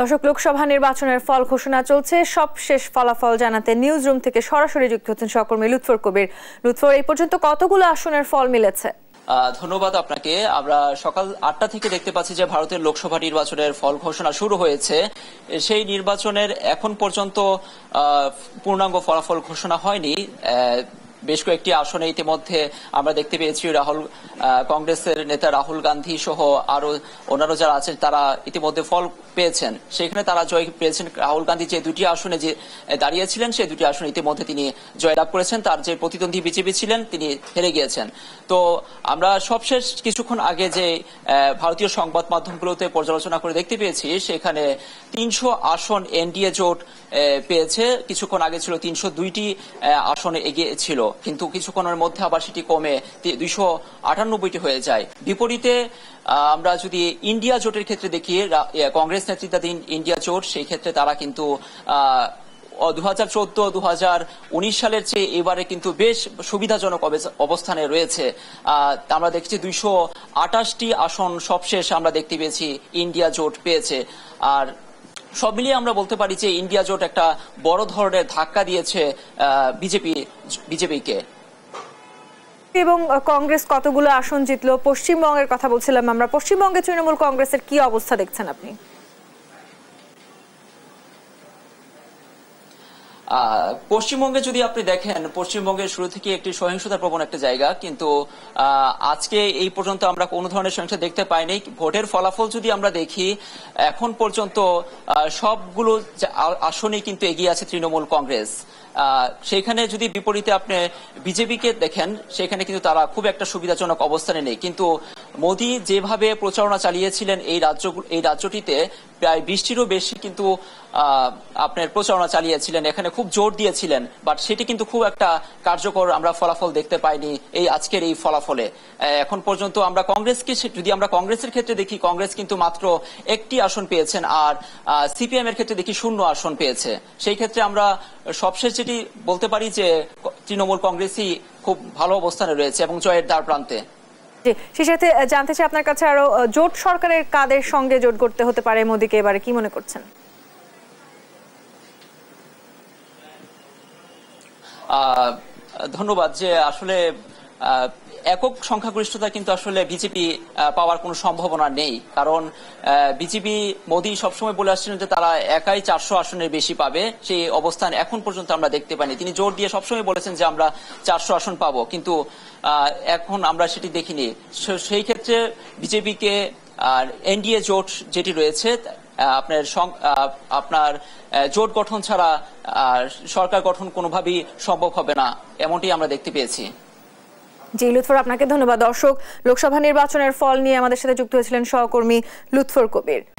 দর্শক লোকসভা নির্বাচনের ফল ঘোষণা চলছে সব শেষ ফলাফল জানাতে নিউজ রুম থেকে সরাসরি যুক্ত হচ্ছেন সহকর্মী লুৎফর কবির লুৎফর এই পর্যন্ত কতগুলো আসনের ফল মিলেছে ধন্যবাদ আপনাকে আমরা সকাল আটটা থেকে দেখতে পাচ্ছি যে ভারতের লোকসভা নির্বাচনের ফল ঘোষণা শুরু হয়েছে সেই নির্বাচনের এখন পর্যন্ত পূর্ণাঙ্গ ফলাফল ঘোষণা হয়নি বেশ কয়েকটি আসনে ইতিমধ্যে আমরা দেখতে পেয়েছি রাহুল কংগ্রেসের নেতা রাহুল গান্ধী সহ আরো অন্যান্য যারা আছেন তারা ইতিমধ্যে ফল পেয়েছেন সেখানে তারা জয় পেয়েছেন রাহুল গান্ধী যে দুটি আসনে যে দাঁড়িয়েছিলেন সেই দুটি আসনে ইতিমধ্যে তিনি জয়লাভ করেছেন তার যে প্রতিদ্বন্দ্বী বিজেপি ছিলেন তিনি হেরে গিয়েছেন তো আমরা সবশেষ কিছুক্ষণ আগে যে ভারতীয় সংবাদ মাধ্যমগুলোতে পর্যালোচনা করে দেখতে পেয়েছি সেখানে তিনশো আসন এনডিএ জোট পেয়েছে কিছুক্ষণ আগে ছিল তিনশো দুইটি আসনে এগিয়ে ছিল কিন্তু কিছুক্ষণের মধ্যে আবার সেটি কমে দুইশো আটানব্বইটি হয়ে যায় বিপরীতে আমরা যদি ইন্ডিয়া জোটের ক্ষেত্রে দেখি কংগ্রেস নেতৃত্বাধীন ইন্ডিয়া জোট সেই ক্ষেত্রে তারা কিন্তু দু হাজার চোদ্দ দু হাজার উনিশ সালের চেয়ে এবারে কিন্তু বেশ সুবিধাজনক অবস্থানে রয়েছে আমরা দেখছি দুইশো আটাশটি আসন সবশেষ আমরা দেখতে পেয়েছি ইন্ডিয়া জোট পেয়েছে আর সব মিলিয়ে আমরা বলতে পারি যে ইন্ডিয়া জোট একটা বড় ধরনের ধাক্কা দিয়েছে বিজেপি বিজেপিকে এবং কংগ্রেস কতগুলো আসন জিতলো পশ্চিমবঙ্গের কথা বলছিলাম আমরা পশ্চিমবঙ্গে তৃণমূল কংগ্রেসের কি অবস্থা দেখছেন আপনি পশ্চিমবঙ্গে যদি আপনি দেখেন পশ্চিমবঙ্গের শুরু থেকে একটি সহিংসতা প্রবণ একটা জায়গা কিন্তু আজকে এই পর্যন্ত আমরা কোনো ধরনের সহিংসতা দেখতে পাইনি ভোটের ফলাফল যদি আমরা দেখি এখন পর্যন্ত সবগুলো আসনে কিন্তু এগিয়ে আছে তৃণমূল কংগ্রেস সেখানে যদি বিপরীতে আপনি বিজেপিকে দেখেন সেখানে কিন্তু তারা খুব একটা সুবিধাজনক অবস্থানে নেই কিন্তু মোদী যেভাবে প্রচারণা চালিয়েছিলেন এই রাজ্য এই রাজ্যটিতে প্রায় বিশটিরও বেশি কিন্তু আপনার প্রচারণা চালিয়েছিলেন এখানে খুব জোর দিয়েছিলেন বাট সেটি কিন্তু খুব একটা কার্যকর আমরা ফলাফল দেখতে পাইনি এই আজকের এই ফলাফলে এখন পর্যন্ত আমরা কংগ্রেসকে যদি আমরা কংগ্রেসের ক্ষেত্রে দেখি কংগ্রেস কিন্তু মাত্র একটি আসন পেয়েছেন আর সিপিএম এর ক্ষেত্রে দেখি শূন্য আসন পেয়েছে সেই ক্ষেত্রে আমরা সবশেষ যেটি বলতে পারি যে তৃণমূল কংগ্রেসই খুব ভালো অবস্থানে রয়েছে এবং জয়ের দ্বার প্রান্তে জি সেই সাথে জানতে চাই আপনার কাছে আরো জোট সরকারের কাদের সঙ্গে জোট করতে হতে পারে মোদিকে এবারে কি মনে করছেন ধন্যবাদ যে আসলে আহ একক সংখ্যাগরিষ্ঠতা কিন্তু আসলে বিজেপি পাওয়ার কোনো সম্ভাবনা নেই কারণ বিজেপি মোদী সবসময় বলে আসছিলেন যে তারা একাই চারশো আসনের বেশি পাবে সেই অবস্থান এখন পর্যন্ত আমরা দেখতে পাইনি তিনি জোর দিয়ে সবসময় বলেছেন যে আমরা চারশো আসন পাবো কিন্তু এখন আমরা সেটি দেখিনি সেই ক্ষেত্রে বিজেপিকে আর এনডিএ জোট যেটি রয়েছে আপনার আপনার জোট গঠন ছাড়া সরকার গঠন কোনোভাবেই সম্ভব হবে না এমনটি আমরা দেখতে পেয়েছি জি লুৎফর আপনাকে ধন্যবাদ দর্শক লোকসভা নির্বাচনের ফল নিয়ে আমাদের সাথে যুক্ত হয়েছিলেন সহকর্মী লুৎফর কবির